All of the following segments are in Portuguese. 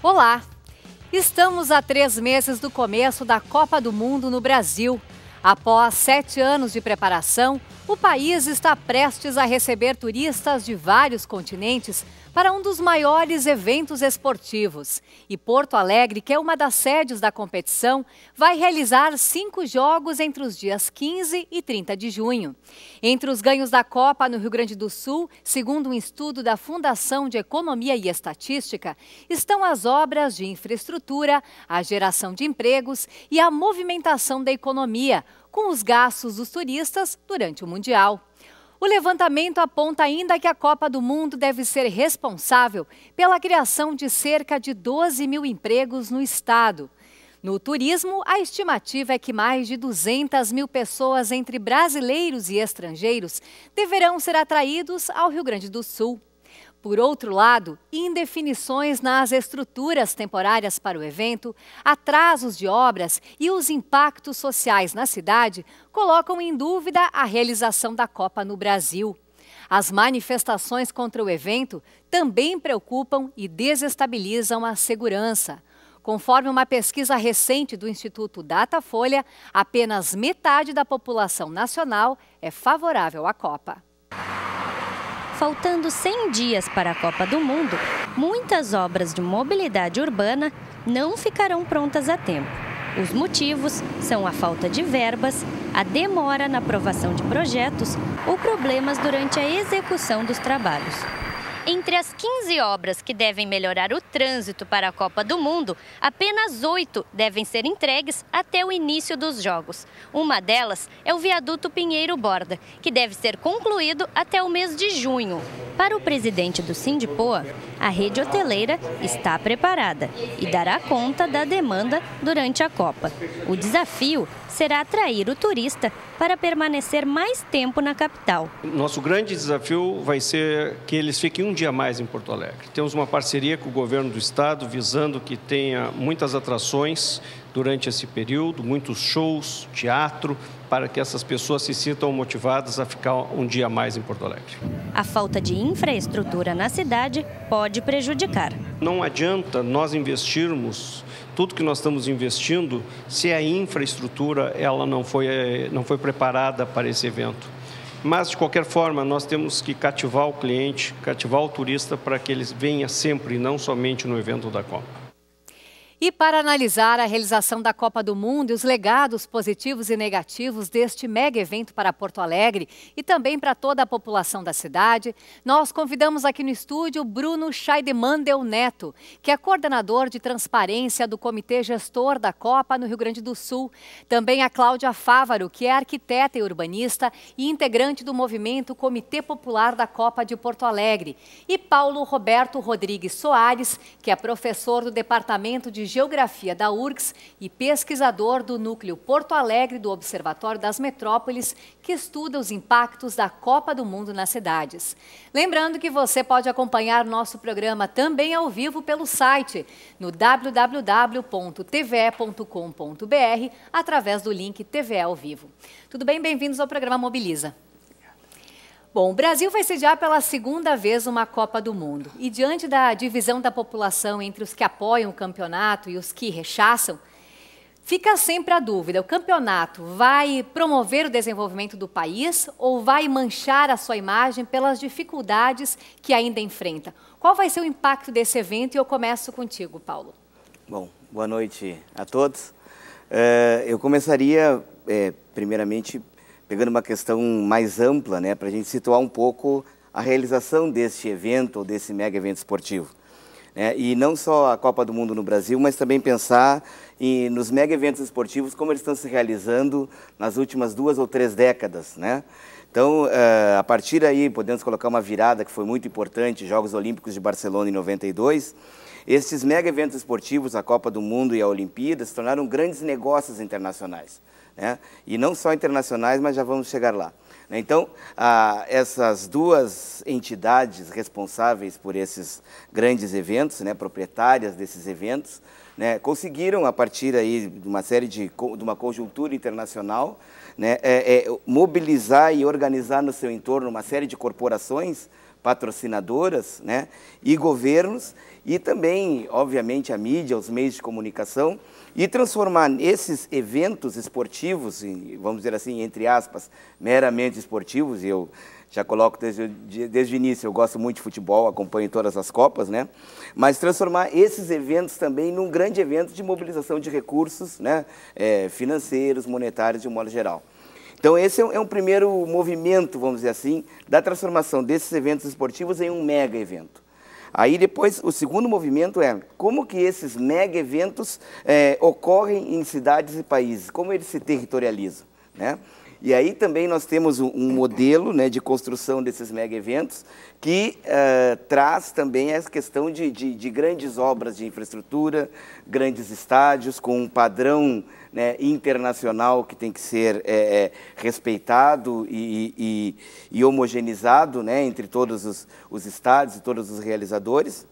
Olá! Estamos a três meses do começo da Copa do Mundo no Brasil. Após sete anos de preparação, o país está prestes a receber turistas de vários continentes para um dos maiores eventos esportivos. E Porto Alegre, que é uma das sedes da competição, vai realizar cinco jogos entre os dias 15 e 30 de junho. Entre os ganhos da Copa no Rio Grande do Sul, segundo um estudo da Fundação de Economia e Estatística, estão as obras de infraestrutura, a geração de empregos e a movimentação da economia, com os gastos dos turistas durante o Mundial. O levantamento aponta ainda que a Copa do Mundo deve ser responsável pela criação de cerca de 12 mil empregos no estado. No turismo, a estimativa é que mais de 200 mil pessoas entre brasileiros e estrangeiros deverão ser atraídos ao Rio Grande do Sul. Por outro lado, indefinições nas estruturas temporárias para o evento, atrasos de obras e os impactos sociais na cidade colocam em dúvida a realização da Copa no Brasil. As manifestações contra o evento também preocupam e desestabilizam a segurança. Conforme uma pesquisa recente do Instituto Datafolha, apenas metade da população nacional é favorável à Copa faltando 100 dias para a Copa do Mundo, muitas obras de mobilidade urbana não ficarão prontas a tempo. Os motivos são a falta de verbas, a demora na aprovação de projetos ou problemas durante a execução dos trabalhos. Entre as 15 obras que devem melhorar o trânsito para a Copa do Mundo, apenas oito devem ser entregues até o início dos Jogos. Uma delas é o viaduto Pinheiro Borda, que deve ser concluído até o mês de junho. Para o presidente do Sindipoa, a rede hoteleira está preparada e dará conta da demanda durante a Copa. O desafio será atrair o turista para permanecer mais tempo na capital. Nosso grande desafio vai ser que eles fiquem um dia mais em Porto Alegre. Temos uma parceria com o governo do estado visando que tenha muitas atrações durante esse período, muitos shows, teatro, para que essas pessoas se sintam motivadas a ficar um dia mais em Porto Alegre. A falta de infraestrutura na cidade pode prejudicar. Não adianta nós investirmos tudo que nós estamos investindo se a infraestrutura ela não foi, eh, não foi preparada para esse evento. Mas, de qualquer forma, nós temos que cativar o cliente, cativar o turista para que eles venha sempre e não somente no evento da Copa. E para analisar a realização da Copa do Mundo e os legados positivos e negativos deste mega evento para Porto Alegre e também para toda a população da cidade, nós convidamos aqui no estúdio Bruno Scheidemandel Neto, que é coordenador de transparência do Comitê Gestor da Copa no Rio Grande do Sul. Também a Cláudia Fávaro, que é arquiteta e urbanista e integrante do movimento Comitê Popular da Copa de Porto Alegre. E Paulo Roberto Rodrigues Soares, que é professor do Departamento de Geografia da URGS e pesquisador do Núcleo Porto Alegre do Observatório das Metrópoles, que estuda os impactos da Copa do Mundo nas cidades. Lembrando que você pode acompanhar nosso programa também ao vivo pelo site no www.tve.com.br através do link TV ao vivo. Tudo bem? Bem-vindos ao programa Mobiliza. Bom, o Brasil vai sediar pela segunda vez uma Copa do Mundo. E diante da divisão da população entre os que apoiam o campeonato e os que rechaçam, fica sempre a dúvida: o campeonato vai promover o desenvolvimento do país ou vai manchar a sua imagem pelas dificuldades que ainda enfrenta? Qual vai ser o impacto desse evento? E eu começo contigo, Paulo. Bom, boa noite a todos. Uh, eu começaria, é, primeiramente, pegando uma questão mais ampla, né, para a gente situar um pouco a realização deste evento, ou desse mega evento esportivo. É, e não só a Copa do Mundo no Brasil, mas também pensar em, nos mega eventos esportivos, como eles estão se realizando nas últimas duas ou três décadas. Né? Então, uh, a partir daí, podemos colocar uma virada que foi muito importante, Jogos Olímpicos de Barcelona em 92, Esses mega eventos esportivos, a Copa do Mundo e a Olimpíada, se tornaram grandes negócios internacionais. Né? E não só internacionais, mas já vamos chegar lá. Né? Então, essas duas entidades responsáveis por esses grandes eventos, né, proprietárias desses eventos, né, conseguiram, a partir aí de uma série de, de uma conjuntura internacional, né, é, é, mobilizar e organizar no seu entorno uma série de corporações patrocinadoras né, e governos, e também, obviamente, a mídia, os meios de comunicação, e transformar esses eventos esportivos, vamos dizer assim, entre aspas, meramente esportivos, e eu já coloco desde, desde o início, eu gosto muito de futebol, acompanho todas as Copas, né? Mas transformar esses eventos também num grande evento de mobilização de recursos né? É, financeiros, monetários, de um modo geral. Então, esse é, é um primeiro movimento, vamos dizer assim, da transformação desses eventos esportivos em um mega evento. Aí depois, o segundo movimento é como que esses mega eventos é, ocorrem em cidades e países, como eles se territorializam. Né? E aí também nós temos um modelo né, de construção desses mega eventos que uh, traz também essa questão de, de, de, grandes obras de infraestrutura, grandes estádios com um padrão né, internacional que tem que ser é, é, respeitado e, e, e homogeneizado né, entre todos os, os estádios e todos os realizadores.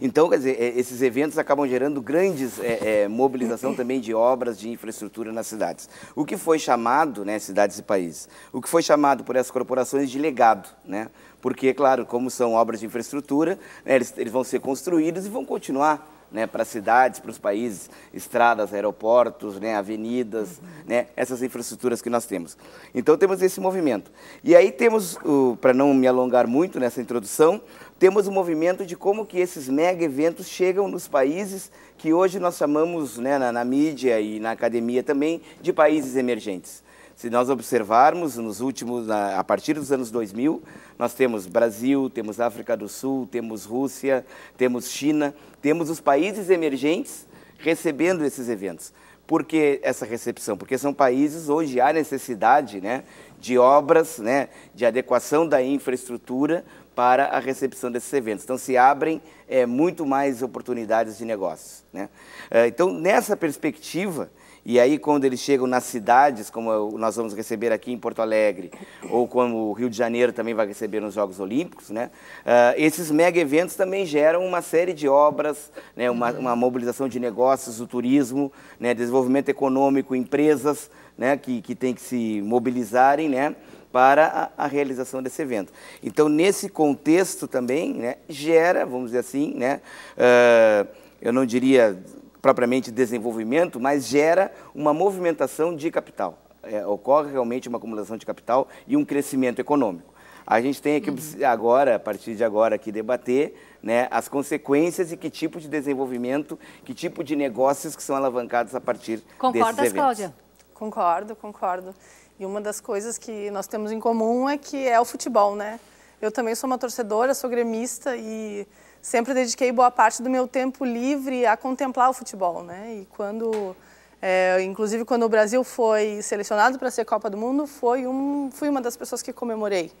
Então, quer dizer, é, esses eventos acabam gerando grandes é, é, mobilização também de obras de infraestrutura nas cidades. O que foi chamado, né, cidades e países, o que foi chamado por essas corporações de legado, né? Porque, claro, como são obras de infraestrutura, né, eles, eles vão ser construídos e vão continuar né, para cidades, para os países, estradas, aeroportos, né, avenidas, uhum. né, essas infraestruturas que nós temos. Então temos esse movimento. E aí temos, para não me alongar muito nessa introdução, temos o um movimento de como que esses mega eventos chegam nos países que hoje nós chamamos, né, na, na mídia e na academia também, de países emergentes. Se nós observarmos nos últimos, a partir dos anos 2000, nós temos Brasil, temos África do Sul, temos Rússia, temos China, temos os países emergentes recebendo esses eventos. Por que essa recepção? Porque são países onde há necessidade né, de obras, né, de adequação da infraestrutura para a recepção desses eventos. Então, se abrem é, muito mais oportunidades de negócios. Né? É, então, nessa perspectiva, e aí quando eles chegam nas cidades, como nós vamos receber aqui em Porto Alegre, ou como o Rio de Janeiro também vai receber nos Jogos Olímpicos, né? É, esses mega eventos também geram uma série de obras, né? uma, uma mobilização de negócios, o turismo, né? desenvolvimento econômico, empresas né? que, que têm que se mobilizarem, né? para a, a, realização desse evento. Então, nesse contexto também, né, gera, vamos dizer assim, né, uh, eu não diria propriamente desenvolvimento, mas gera uma movimentação de capital. É, ocorre realmente uma acumulação de capital e um crescimento econômico. A gente tem que uhum. agora, a partir de agora, que debater né, as consequências e que tipo de desenvolvimento, que tipo de negócios que são alavancados a partir Concordas, desses eventos. Concordas, Cláudia? Concordo, concordo. E uma das coisas que nós temos em comum é que é o futebol, né? Eu também sou uma torcedora, sou gremista e sempre dediquei boa parte do meu tempo livre a contemplar o futebol, né? E quando, é, inclusive quando o Brasil foi selecionado para ser Copa do Mundo, foi um, fui uma das pessoas que comemorei.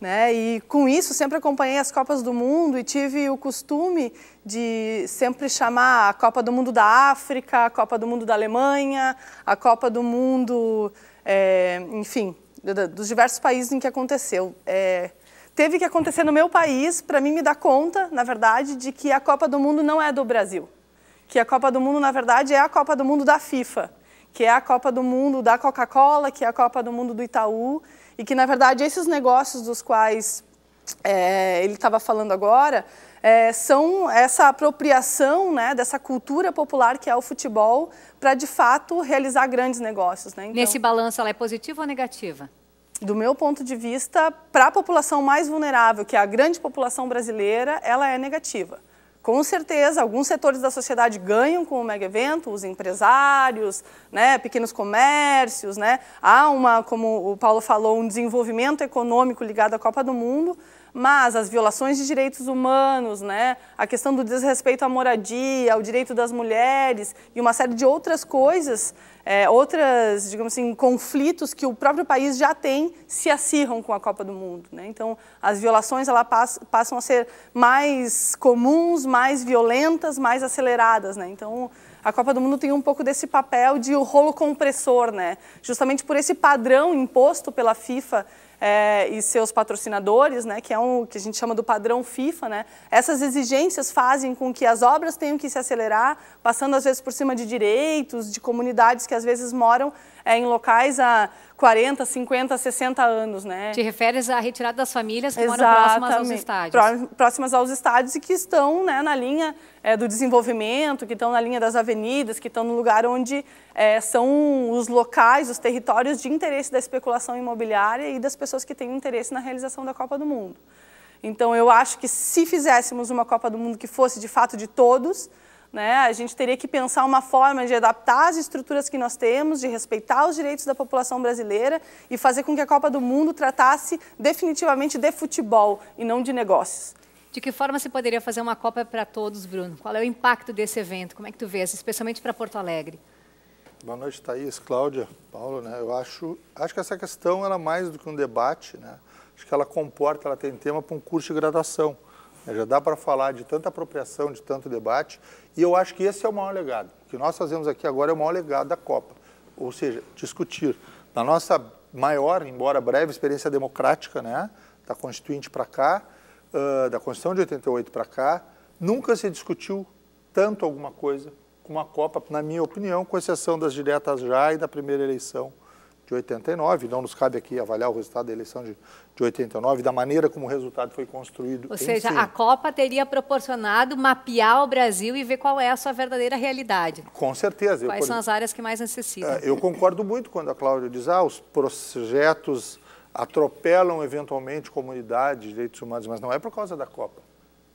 Né? E com isso sempre acompanhei as Copas do Mundo e tive o costume de sempre chamar a Copa do Mundo da África, a Copa do Mundo da Alemanha, a Copa do Mundo, é, enfim, dos diversos países em que aconteceu. É, teve que acontecer no meu país para mim me dar conta, na verdade, de que a Copa do Mundo não é do Brasil, que a Copa do Mundo na verdade é a Copa do Mundo da FIFA, que é a Copa do Mundo da Coca-Cola, que é a Copa do Mundo do Itaú e que, na verdade, esses negócios dos quais é, ele estava falando agora é, são essa apropriação né, dessa cultura popular que é o futebol para, de fato, realizar grandes negócios. Né? Então, Nesse balanço, ela é positiva ou negativa? Do meu ponto de vista, para a população mais vulnerável, que é a grande população brasileira, ela é negativa. Com certeza, alguns setores da sociedade ganham com o mega evento, os empresários, né, pequenos comércios, né? há uma, como o Paulo falou, um desenvolvimento econômico ligado à Copa do Mundo, mas as violações de direitos humanos, né, a questão do desrespeito à moradia, ao direito das mulheres e uma série de outras coisas, é, outras, digamos assim, conflitos que o próprio país já tem se acirram com a Copa do Mundo. Né? Então, as violações ela passam a ser mais comuns, mais violentas, mais aceleradas. Né? Então, a Copa do Mundo tem um pouco desse papel de o rolo compressor, né? justamente por esse padrão imposto pela FIFA é, e seus patrocinadores, né, que é um que a gente chama do padrão FIFA, né, essas exigências fazem com que as obras tenham que se acelerar, passando às vezes por cima de direitos, de comunidades que às vezes moram é, em locais a 40, 50, 60 anos, né? Te referes à retirada das famílias que Exatamente. moram próximas aos estádios. Próximas aos estádios e que estão né, na linha é, do desenvolvimento, que estão na linha das avenidas, que estão no lugar onde é, são os locais, os territórios de interesse da especulação imobiliária e das pessoas que têm interesse na realização da Copa do Mundo. Então, eu acho que se fizéssemos uma Copa do Mundo que fosse de fato de todos, né? A gente teria que pensar uma forma de adaptar as estruturas que nós temos, de respeitar os direitos da população brasileira e fazer com que a Copa do Mundo tratasse definitivamente de futebol e não de negócios. De que forma se poderia fazer uma Copa para todos, Bruno? Qual é o impacto desse evento? Como é que tu vês, especialmente para Porto Alegre? Boa noite, Thaís, Cláudia, Paulo. Né? Eu acho, acho que essa questão é mais do que um debate. Né? Acho que ela comporta, ela tem tema para um curso de graduação. É, já dá para falar de tanta apropriação, de tanto debate, e eu acho que esse é o maior legado. O que nós fazemos aqui agora é o maior legado da Copa, ou seja, discutir. Na nossa maior, embora breve, experiência democrática, né, da Constituinte para cá, uh, da Constituição de 88 para cá, nunca se discutiu tanto alguma coisa com uma Copa, na minha opinião, com exceção das diretas já e da primeira eleição de 89, não nos cabe aqui avaliar o resultado da eleição de, de 89, da maneira como o resultado foi construído. Ou seja, si. a Copa teria proporcionado mapear o Brasil e ver qual é a sua verdadeira realidade. Com certeza. Quais eu, são as áreas que mais necessitam. É, eu concordo muito quando a Cláudia diz, ah, os projetos atropelam eventualmente comunidades, direitos humanos, mas não é por causa da Copa.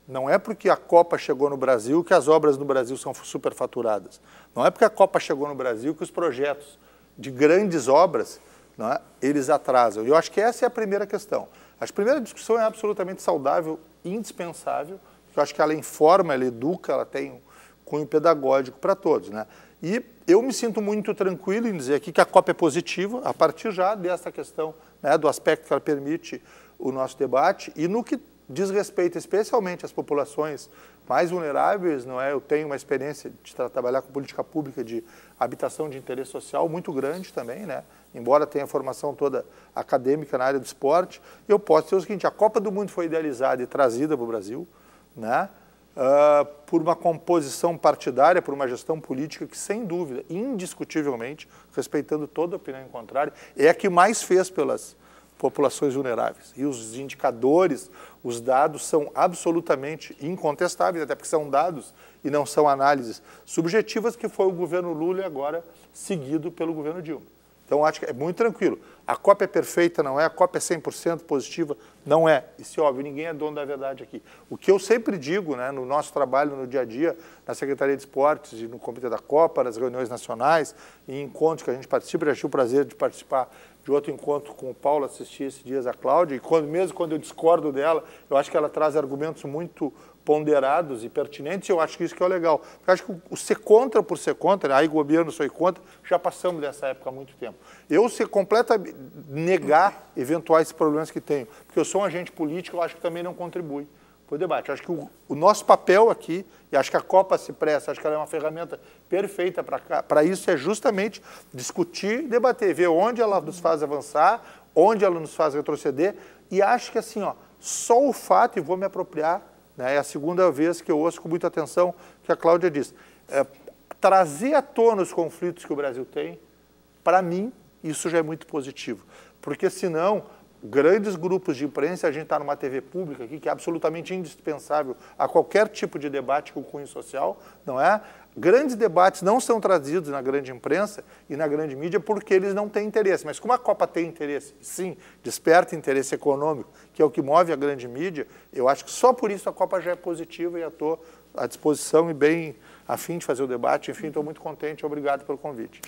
Não é porque a Copa chegou no Brasil que as obras no Brasil são superfaturadas. Não é porque a Copa chegou no Brasil que os projetos de grandes obras, é? eles atrasam. E eu acho que essa é a primeira questão. A primeira discussão é absolutamente saudável, indispensável, porque eu acho que ela informa, ela educa, ela tem um cunho pedagógico para todos. Né? E eu me sinto muito tranquilo em dizer aqui que a COP é positiva, a partir já dessa questão, né, do aspecto que ela permite o nosso debate, e no que diz respeito especialmente às populações mais vulneráveis, não é? Eu tenho uma experiência de tra trabalhar com política pública de habitação de interesse social muito grande também, né? Embora tenha formação toda acadêmica na área do esporte, eu posso dizer o seguinte: a Copa do Mundo foi idealizada e trazida para o Brasil, né? Uh, por uma composição partidária, por uma gestão política que, sem dúvida, indiscutivelmente, respeitando toda a opinião contrária, é a que mais fez pelas, populações vulneráveis. E os indicadores, os dados são absolutamente incontestáveis, até porque são dados e não são análises subjetivas, que foi o governo Lula e agora seguido pelo governo Dilma. Então, acho que é muito tranquilo. A cópia é perfeita não é, a cópia 100% é positiva não é. Isso é óbvio, ninguém é dono da verdade aqui. O que eu sempre digo né, no nosso trabalho, no dia a dia, na Secretaria de Esportes e no Comitê da Copa, nas reuniões nacionais e em encontros que a gente participa, já tive o prazer de participar de outro encontro com o Paulo, assisti esses dias a Cláudia, e quando, mesmo quando eu discordo dela, eu acho que ela traz argumentos muito ponderados e pertinentes, e eu acho que isso que é o legal. Porque eu acho que o, ser contra por ser contra, né, aí governo, sou contra, já passamos dessa época há muito tempo. Eu ser completamente negar eventuais problemas que tenho. Porque eu sou um agente político, eu acho que também não contribui para o debate. Eu acho que o, o, nosso papel aqui, e acho que a Copa se presta, acho que ela é uma ferramenta perfeita para isso, é justamente discutir, debater, ver onde ela nos faz avançar, onde ela nos faz retroceder. E acho que assim, ó, só o fato, e vou me apropriar, né, é a segunda vez que eu ouço com muita atenção que a Cláudia diz, é, trazer à tona os conflitos que o Brasil tem, para mim, isso já é muito positivo, porque senão grandes grupos de imprensa, a gente está numa TV pública aqui, que é absolutamente indispensável a qualquer tipo de debate com cunho social, não é? Grandes debates não são trazidos na grande imprensa e na grande mídia porque eles não têm interesse. Mas como a Copa tem interesse, sim, desperta interesse econômico, que é o que move a grande mídia, eu acho que só por isso a Copa já é positiva e estou à disposição e bem afim de fazer o debate. Enfim, estou muito contente. Obrigado pelo convite.